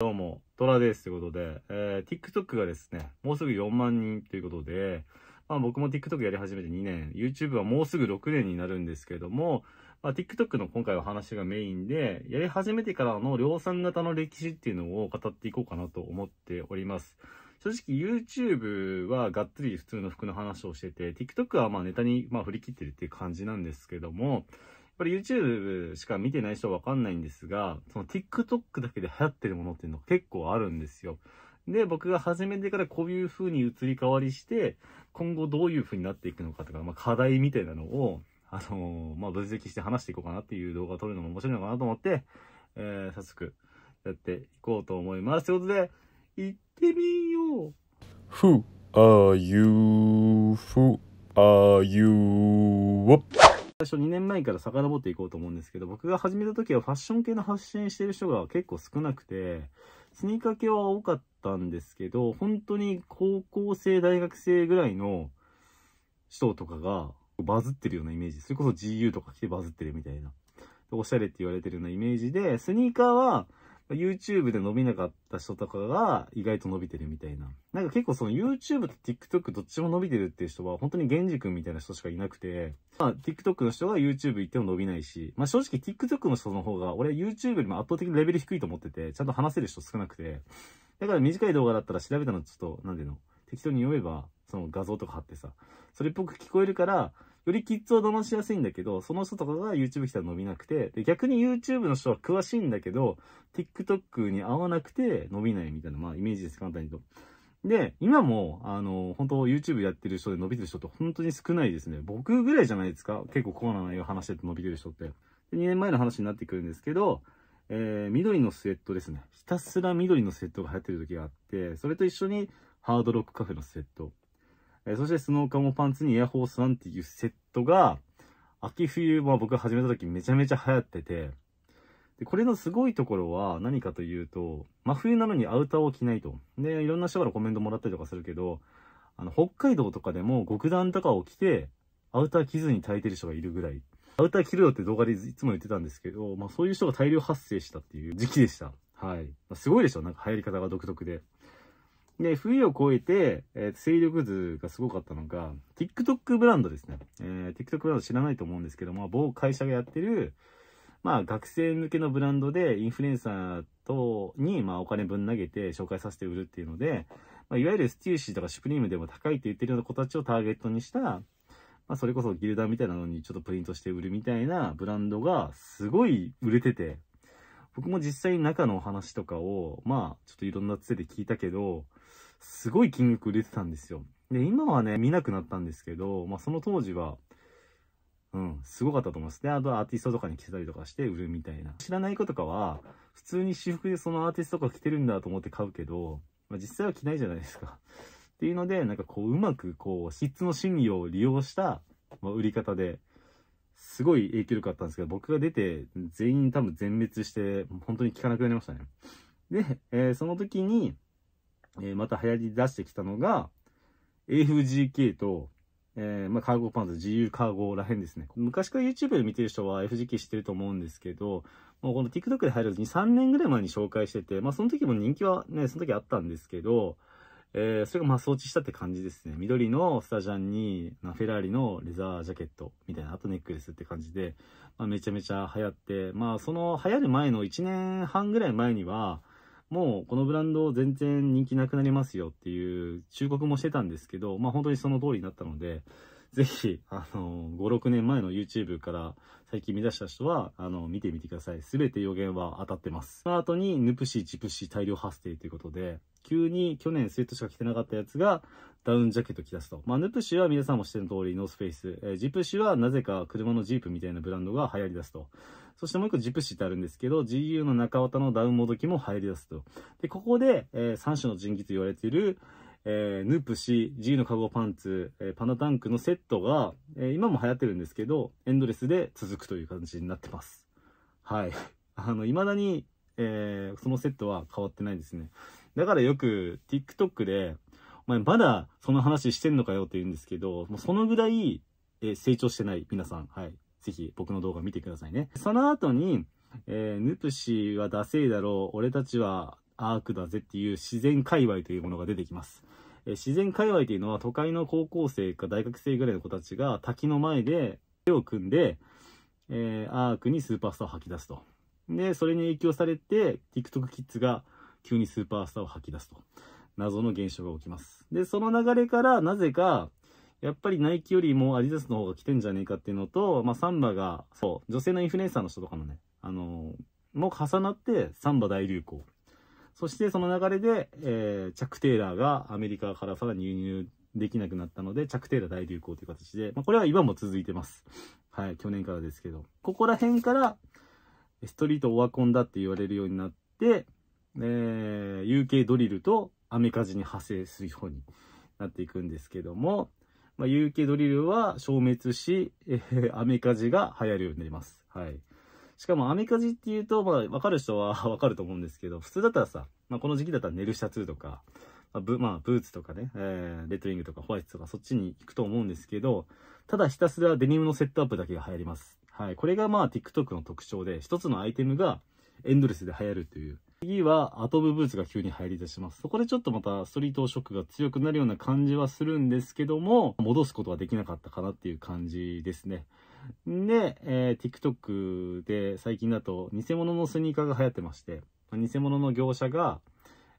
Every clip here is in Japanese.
どうも、トラですということで、えー、TikTok がですね、もうすぐ4万人ということで、まあ僕も TikTok やり始めて2年、YouTube はもうすぐ6年になるんですけれども、まあ、TikTok の今回は話がメインで、やり始めてからの量産型の歴史っていうのを語っていこうかなと思っております。正直 YouTube はがっつり普通の服の話をしてて、TikTok はまあネタにまあ振り切ってるっていう感じなんですけども、これ YouTube しか見てない人はわかんないんですが、その TikTok だけで流行ってるものっていうの結構あるんですよ。で、僕が始めてからこういう風に移り変わりして、今後どういう風になっていくのかとか、まあ、課題みたいなのを、あのー、まあ、分析して話していこうかなっていう動画を撮るのも面白いのかなと思って、えー、早速やっていこうと思います。ということで、行ってみよう !Who are you?Who are you? 最初2年前から遡っていこうと思うんですけど、僕が始めた時はファッション系の発信してる人が結構少なくて、スニーカー系は多かったんですけど、本当に高校生、大学生ぐらいの人とかがバズってるようなイメージ。それこそ GU とか来てバズってるみたいな。おしゃれって言われてるようなイメージで、スニーカーは YouTube で伸びなかった人とかが意外と伸びてるみたいな。なんか結構その YouTube と TikTok どっちも伸びてるっていう人は本当に源氏くんみたいな人しかいなくて、まあ TikTok の人が YouTube 行っても伸びないし、まあ正直 TikTok の人の方が俺 YouTube よりも圧倒的にレベル低いと思ってて、ちゃんと話せる人少なくて、だから短い動画だったら調べたのちょっと、なんでの、適当に読めば、その画像とか貼ってさ、それっぽく聞こえるから、よりキッズを騙しやすいんだけど、その人とかが YouTube 来たら伸びなくて、で逆に YouTube の人は詳しいんだけど、TikTok に合わなくて伸びないみたいな、まあイメージです、簡単にと。で、今も、あの、本当 YouTube やってる人で伸びてる人って本当に少ないですね。僕ぐらいじゃないですか結構コーナー内容話してて伸びてる人って。2年前の話になってくるんですけど、えー、緑のスウェットですね。ひたすら緑のスウェットが流行ってる時があって、それと一緒にハードロックカフェのスウェット。えー、そしてスノーカもパンツにエアホースワンっていうセットが、秋冬、まあ僕が始めた時めちゃめちゃ流行ってて、で、これのすごいところは何かというと、真冬なのにアウターを着ないと。で、いろんな人からコメントもらったりとかするけど、あの、北海道とかでも極暖とかを着て、アウター着ずに耐えてる人がいるぐらい。アウター着るよって動画でいつも言ってたんですけど、まあそういう人が大量発生したっていう時期でした。はい。まあ、すごいでしょなんか流行り方が独特で。で、冬を越えて、えー、勢力図がすごかったのが、TikTok ブランドですね。えー、TikTok ブランド知らないと思うんですけども、某会社がやってる、まあ、学生向けのブランドで、インフルエンサーとに、まあ、お金ぶん投げて紹介させて売るっていうので、まあ、いわゆるステューシーとかシュプリームでも高いって言ってるような子たちをターゲットにした、まあ、それこそギルダーみたいなのにちょっとプリントして売るみたいなブランドがすごい売れてて、僕も実際に中のお話とかを、まあ、ちょっといろんなつてで聞いたけど、すごい筋売出てたんですよ。で、今はね、見なくなったんですけど、まあ、その当時は、うん、すごかったと思います。で、あとアーティストとかに着せたりとかして売るみたいな。知らない子とかは、普通に私服でそのアーティストとか着てるんだと思って買うけど、まあ、実際は着ないじゃないですか。っていうので、なんかこう、うまくこう、質の心理を利用した、まあ、売り方で、すごい影響力あったんですけど、僕が出て、全員多分全滅して、本当に効かなくなりましたね。で、えー、その時に、えー、また流行り出してきたのが、AFGK と、えー、まあ、カーゴパンツ、自由カーゴらへんですね。昔から YouTube で見てる人は FGK 知ってると思うんですけど、もうこの TikTok で入る2、3年ぐらい前に紹介してて、まあ、その時も人気はね、その時あったんですけど、えー、それがまあ装置したって感じですね。緑のスタジャンに、まあ、フェラーリのレザージャケットみたいな、あとネックレスって感じで、まあ、めちゃめちゃ流行って、まあその流行る前の1年半ぐらい前には、もうこのブランド全然人気なくなりますよっていう忠告もしてたんですけど、まあ本当にその通りになったので、ぜひ、あの、5、6年前の YouTube から最近見出した人は、あの、見てみてください。すべて予言は当たってます。その後に、ヌプシ、ジプシ、大量発生ということで、急に去年スウェットしか着てなかったやつが、ダウンジャケット着出すと。まあ、ヌプシは皆さんも知っての通り、ノースフェイス。えー、ジプシはなぜか車のジープみたいなブランドが流行り出すと。そしてもう一個ジプシってあるんですけど、GU の中綿のダウンもどきも流行り出すと。で、ここで、えー、3種の人気と言われている、えー、ヌプシ、G のカゴパンツ、えー、パナタンクのセットが、えー、今も流行ってるんですけど、エンドレスで続くという感じになってます。はい。あの、未だに、えー、そのセットは変わってないですね。だからよく TikTok で、お前まだその話してんのかよって言うんですけど、もうそのぐらい、え成長してない皆さん。はい。ぜひ僕の動画見てくださいね。その後に、えー、ヌプシはダセいだろう、俺たちはアークだぜっていう自然界隈というものが出てきます。え自然界隈というのは都会の高校生か大学生ぐらいの子たちが滝の前で手を組んで、えー、アークにスーパースターを吐き出すと。で、それに影響されて TikTok キッズが急にスーパースターを吐き出すと。謎の現象が起きます。で、その流れからなぜかやっぱりナイキよりもアディダスの方が来てんじゃねえかっていうのと、まあ、サンバが、そう、女性のインフルエンサーの人とかのね、あのー、も重なってサンバ大流行。そしてその流れで、えー、チャック・テイラーがアメリカからさらに輸入できなくなったので、チャック・テイラー大流行という形で、まあ、これは今も続いてます。はい、去年からですけど。ここら辺から、ストリートオワコンだって言われるようになって、えー、UK ドリルとアメカジに派生するようになっていくんですけども、まあ、UK ドリルは消滅し、えー、アメカジが流行るようになります。はい。しかも、アメカジっていうと、まあ、わかる人は わかると思うんですけど、普通だったらさ、まあ、この時期だったら寝るシャツとか、まあ、ブまあ、ブーツとかね、えー、レッドウィングとかホワイトとかそっちに行くと思うんですけど、ただひたすらデニムのセットアップだけが流行ります。はい。これがまあ TikTok の特徴で、一つのアイテムがエンドレスで流行るという。次はアトムブーツが急に入り出します。そこでちょっとまたストリートショックが強くなるような感じはするんですけども、戻すことはできなかったかなっていう感じですね。で、えー、TikTok で最近だと偽物のスニーカーが流行ってまして、偽物の業者が、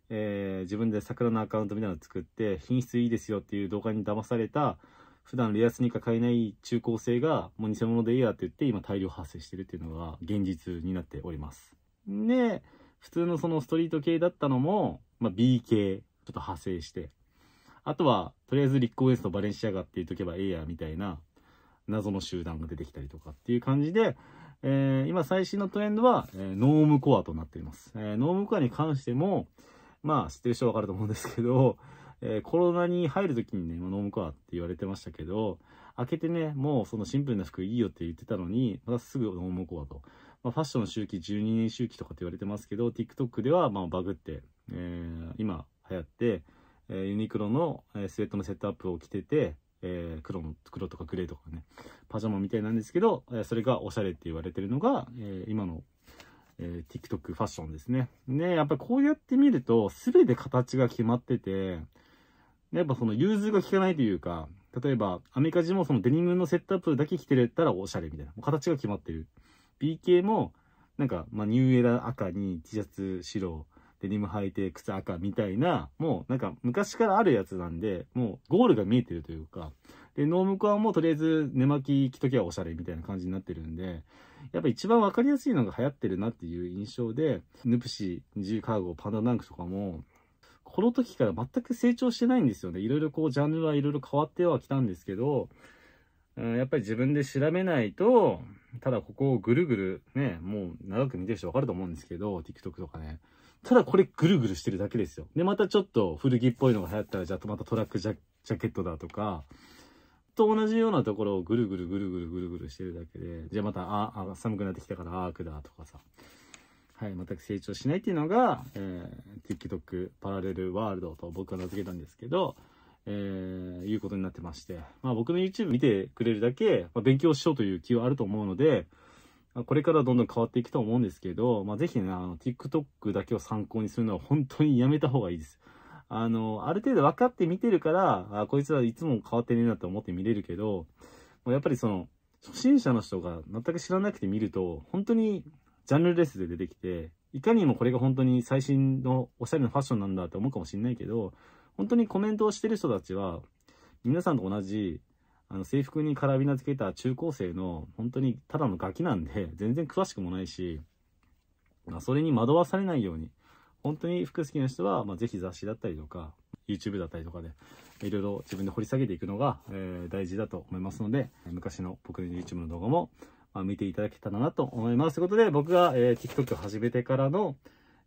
えー、自分で桜のアカウントみたいなの作って、品質いいですよっていう動画に騙された、普段レアスニーカー買えない中高生が、もう偽物でいいやって言って、今大量発生してるっていうのが現実になっております。で、普通のそのストリート系だったのも、まあ、B 系、ちょっと派生して、あとは、とりあえず立候補エースとバレンシアガって言っとけばええや、みたいな、謎の集団が出てきたりとかっていう感じで、えー、今最新のトレンドは、えー、ノームコアとなっています。えー、ノームコアに関しても、まあ知ってる人はわかると思うんですけど、えー、コロナに入る時にね、まあ、ノームコアって言われてましたけど、開けてね、もうそのシンプルな服いいよって言ってたのに、またすぐノームコアと。まあ、ファッションの周期12年周期とかって言われてますけど、TikTok ではまあバグって、えー、今流行って、えユニクロのスウェットのセットアップを着てて、えー、黒の、黒とかグレーとかね、パジャマみたいなんですけど、えそれがおしゃれって言われてるのが、えー、今の、えー、TikTok ファッションですね。で、やっぱこうやって見ると、すべて形が決まってて、やっぱその融通が効かないというか、例えば、アメカジもそのデニムのセットアップだけ着てたらおしゃれみたいな。形が決まってる。BK も、なんか、まあ、ニューエラ赤に T シャツ白、デニム履いて靴赤みたいな、もうなんか昔からあるやつなんで、もうゴールが見えてるというか、で、ノームコアもとりあえず寝巻き着ときはおしゃれみたいな感じになってるんで、やっぱ一番わかりやすいのが流行ってるなっていう印象で、ヌプシ、G カーゴ、パンダダンクとかも、この時から全く成長してないんですよね。いろいろこう、ジャンルはいろいろ変わってはきたんですけど、うん、やっぱり自分で調べないと、ただここをぐるぐるね、もう長く見てる人わかると思うんですけど、TikTok とかね。ただこれぐるぐるしてるだけですよ。で、またちょっと古着っぽいのが流行ったら、じゃあまたトラックジャジャケットだとか、と同じようなところをぐるぐるぐるぐるぐるぐるしてるだけで、じゃあまた、あ、あ寒くなってきたからアークだとかさ。はい、全く成長しないっていうのが、えー、TikTok パラレルワールドと僕は名付けたんですけど、えー、いうことになってまして、まあ僕の YouTube 見てくれるだけ、まあ、勉強しようという気はあると思うので、これからどんどん変わっていくと思うんですけど、まあ、ぜひね、あの、TikTok だけを参考にするのは本当にやめた方がいいです。あの、ある程度分かって見てるから、あこいつはいつも変わってねえなって思って見れるけど、やっぱりその、初心者の人が全く知らなくて見ると、本当にジャンルレスで出てきて、いかにもこれが本当に最新のおしゃれなファッションなんだって思うかもしれないけど、本当にコメントをしてる人たちは、皆さんと同じあの制服にカラビナつけた中高生の本当にただのガキなんで 全然詳しくもないし、まあ、それに惑わされないように本当に服好きな人は、まあ、ぜひ雑誌だったりとか YouTube だったりとかでいろいろ自分で掘り下げていくのが、えー、大事だと思いますので昔の僕の YouTube の動画も、まあ、見ていただけたらなと思いますということで僕が、えー、TikTok を始めてからの、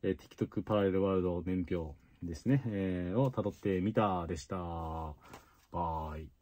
えー、TikTok パラレルワールド年表ですね、えー、を辿ってみたでしたバイ